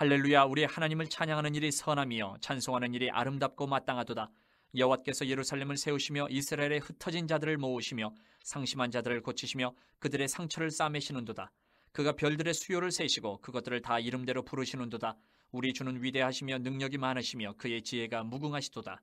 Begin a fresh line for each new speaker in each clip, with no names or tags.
할렐루야 우리 하나님을 찬양하는 일이 선함이요 찬송하는 일이 아름답고 마땅하도다. 여호와께서 예루살렘을 세우시며 이스라엘의 흩어진 자들을 모으시며 상심한 자들을 고치시며 그들의 상처를 싸매시는도다. 그가 별들의 수요를 세시고 그것들을 다 이름대로 부르시는도다. 우리 주는 위대하시며 능력이 많으시며 그의 지혜가 무궁하시도다.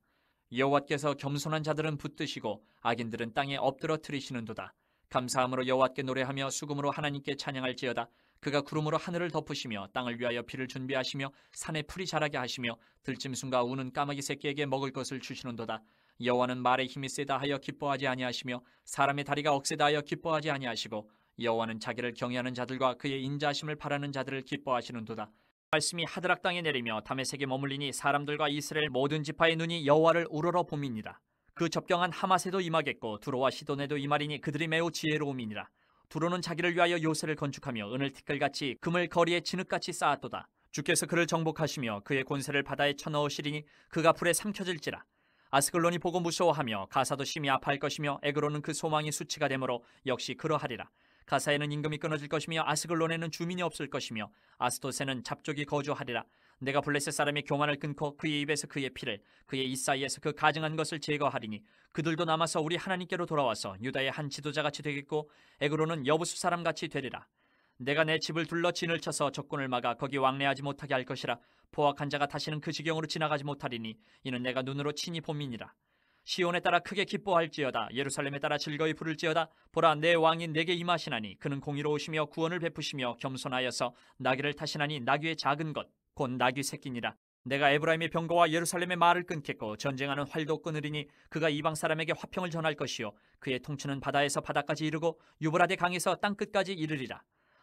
여호와께서 겸손한 자들은 붙드시고 악인들은 땅에 엎드러 뜨리시는도다 감사함으로 여호와께 노래하며 수금으로 하나님께 찬양할지어다. 그가 구름으로 하늘을 덮으시며 땅을 위하여 피를 준비하시며 산에 풀이 자라게 하시며 들짐승과 우는 까마귀 새끼에게 먹을 것을 주시는도다. 여호와는 말의 힘이 세다 하여 기뻐하지 아니하시며 사람의 다리가 억세다 하여 기뻐하지 아니하시고 여호와는 자기를 경외하는 자들과 그의 인자심을 바라는 자들을 기뻐하시는도다. 말씀이 하드락 땅에 내리며 담에색에 머물리니 사람들과 이스라엘 모든 지파의 눈이 여호와를 우러러 봄이니라. 그 접경한 하마세도 임하겠고 두로와 시돈에도 임하리니 그들이 매우 지혜로움이니라. 두로는 자기를 위하여 요새를 건축하며 은을 티끌같이 금을 거리에 진흙같이 쌓았도다. 주께서 그를 정복하시며 그의 권세를 바다에 쳐넣으시리니 그가 불에 삼켜질지라. 아스글론이 보고 무서워하며 가사도 심히 아파할 것이며 에그로는 그 소망이 수치가 되므로 역시 그러하리라. 가사에는 임금이 끊어질 것이며 아스글론에는 주민이 없을 것이며 아스토세는 잡족이 거주하리라. 내가 블레셋 사람의 교만을 끊고 그의 입에서 그의 피를 그의 이사이에서 그 가증한 것을 제거하리니 그들도 남아서 우리 하나님께로 돌아와서 유다의 한 지도자같이 되겠고 에그로는 여부수 사람같이 되리라. 내가 내 집을 둘러 진을 쳐서 적군을 막아 거기 왕래하지 못하게 할 것이라 포악한 자가 다시는 그 지경으로 지나가지 못하리니 이는 내가 눈으로 친히 봄이니라. 시온에 따라 크게 기뻐할지어다 예루살렘에 따라 즐거이 부를지어다 보라 내 왕이 내게 임하시나니 그는 공의로우시며 구원을 베푸시며 겸손하여서 나귀를 타시나니 나귀의 작은 것곧 나귀 새끼니라. 내가 에브라임의 병거와 예루살렘의 말을 끊겠고 전쟁하는 활도 끊으리니 그가 이방 사람에게 화평을 전할 것이요 그의 통치는 바다에서 바다까지 이르고 유브라데 강에서 땅 끝까지 이르리라.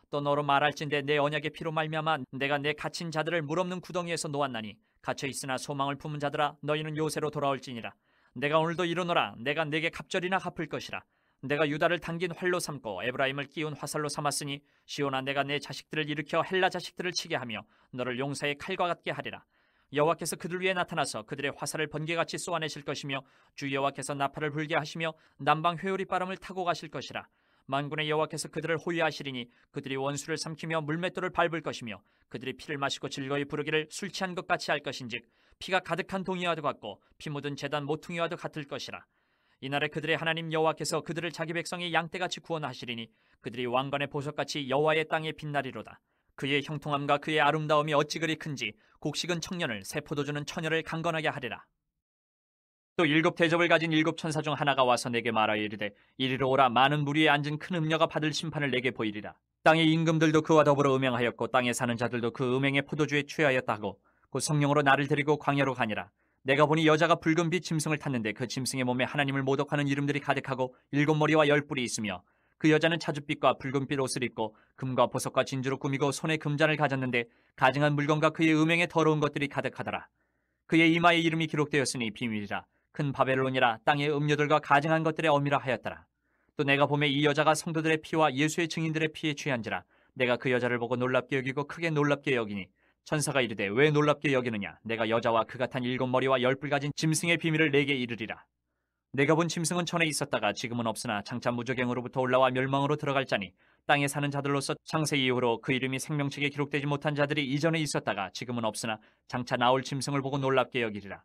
또 너로 말할진대 내 언약의 피로 말미암아 내가 내 갇힌 자들을 물없는 구덩이에서 놓았나니 갇혀 있으나 소망을 품은 자들아 너희는 요새로 돌아올지니라. 내가 오늘도 이르노라 내가 내게 갑절이나 갚을 것이라 내가 유다를 당긴 활로 삼고 에브라임을 끼운 화살로 삼았으니 시온아 내가 내 자식들을 일으켜 헬라 자식들을 치게 하며 너를 용사의 칼과 같게 하리라. 여호와께서 그들 위에 나타나서 그들의 화살을 번개같이 쏘아내실 것이며 주 여호와께서 나팔을 불게 하시며 남방 회오리 바람을 타고 가실 것이라. 만군의 여호와께서 그들을 호위하시리니 그들이 원수를 삼키며 물맷돌을 밟을 것이며 그들이 피를 마시고 즐거이 부르기를 술 취한 것 같이 할 것인즉 피가 가득한 동이와도 같고 피 묻은 재단 모퉁이와도 같을 것이라. 이날에 그들의 하나님 여호와께서 그들을 자기 백성의 양떼같이 구원하시리니 그들이 왕관의 보석같이 여호와의 땅에 빛나리로다. 그의 형통함과 그의 아름다움이 어찌 그리 큰지 곡식은 청년을 세포도 주는 처녀를 강건하게 하리라. 또 일곱 대접을 가진 일곱 천사 중 하나가 와서 내게 말하여 이르되 이리로 오라 많은 무리에 앉은 큰 음녀가 받을 심판을 내게 보이리라. 땅의 임금들도 그와 더불어 음행하였고 땅에 사는 자들도 그 음행의 포도주에 취하였다 고곧 성령으로 나를 데리고 광야로 가니라. 내가 보니 여자가 붉은빛 짐승을 탔는데 그 짐승의 몸에 하나님을 모독하는 이름들이 가득하고 일곱 머리와 열 뿔이 있으며 그 여자는 차주빛과 붉은빛 옷을 입고 금과 보석과 진주로 꾸미고 손에 금잔을 가졌는데 가증한 물건과 그의 음행에 더러운 것들이 가득하더라. 그의 이마에 이름이 기록되었으니 비밀이라 큰 바벨론이라 땅의 음료들과 가증한 것들의 어미라 하였더라. 또 내가 보매 이 여자가 성도들의 피와 예수의 증인들의 피에 취한지라 내가 그 여자를 보고 놀랍게 여기고 크게 놀랍게 여기니 천사가 이르되 왜 놀랍게 여기느냐 내가 여자와 그 같은 일곱 머리와 열불 가진 짐승의 비밀을 내게 이르리라 내가 본 짐승은 천에 있었다가 지금은 없으나 장차 무저갱으로부터 올라와 멸망으로 들어갈 자니 땅에 사는 자들로서 창세 이후로 그 이름이 생명책에 기록되지 못한 자들이 이전에 있었다가 지금은 없으나 장차 나올 짐승을 보고 놀랍게 여기리라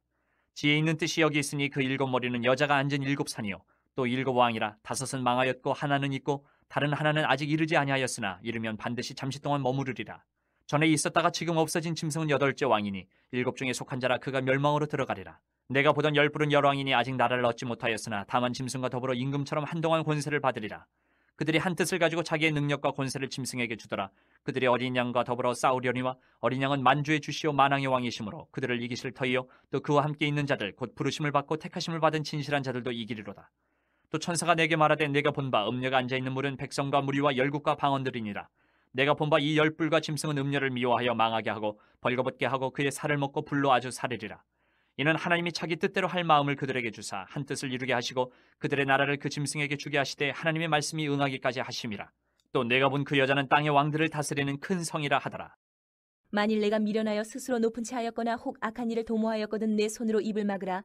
지혜 있는 뜻이 여기 있으니 그 일곱 머리는 여자가 앉은 일곱 산이요 또 일곱 왕이라 다섯은 망하였고 하나는 있고 다른 하나는 아직 이르지 아니하였으나 이르면 반드시 잠시 동안 머무르리라 전에 있었다가 지금 없어진 짐승은 여덟째 왕이니 일곱 중에 속한 자라 그가 멸망으로 들어가리라. 내가 보던 열부른 열왕이니 아직 나라를 얻지 못하였으나 다만 짐승과 더불어 임금처럼 한동안 권세를 받으리라. 그들이 한 뜻을 가지고 자기의 능력과 권세를 짐승에게 주더라. 그들이 어린 양과 더불어 싸우려니와 어린 양은 만주의 주시오 만왕의 왕이시므로 그들을 이기실 터이요 또 그와 함께 있는 자들 곧 부르심을 받고 택하심을 받은 진실한 자들도 이기리로다. 또 천사가 내게 말하되 내가 본 바 음녀가 앉아 있는 물은 백성과 무리와 열국과 방언들이니라. 내가 본바 이 열불과 짐승은 음녀를 미워하여 망하게 하고 벌거벗게 하고 그의 살을 먹고 불로 아주 살으리라. 이는 하나님이 자기 뜻대로 할 마음을 그들에게 주사 한 뜻을 이루게 하시고 그들의 나라를 그 짐승에게 주게 하시되 하나님의 말씀이 응하기까지 하심이라. 또 내가 본 그 여자는 땅의 왕들을 다스리는 큰 성이라 하더라. 만일 내가 미련하여 스스로 높은 채 하였거나 혹 악한 일을 도모하였거든 내 손으로 입을 막으라.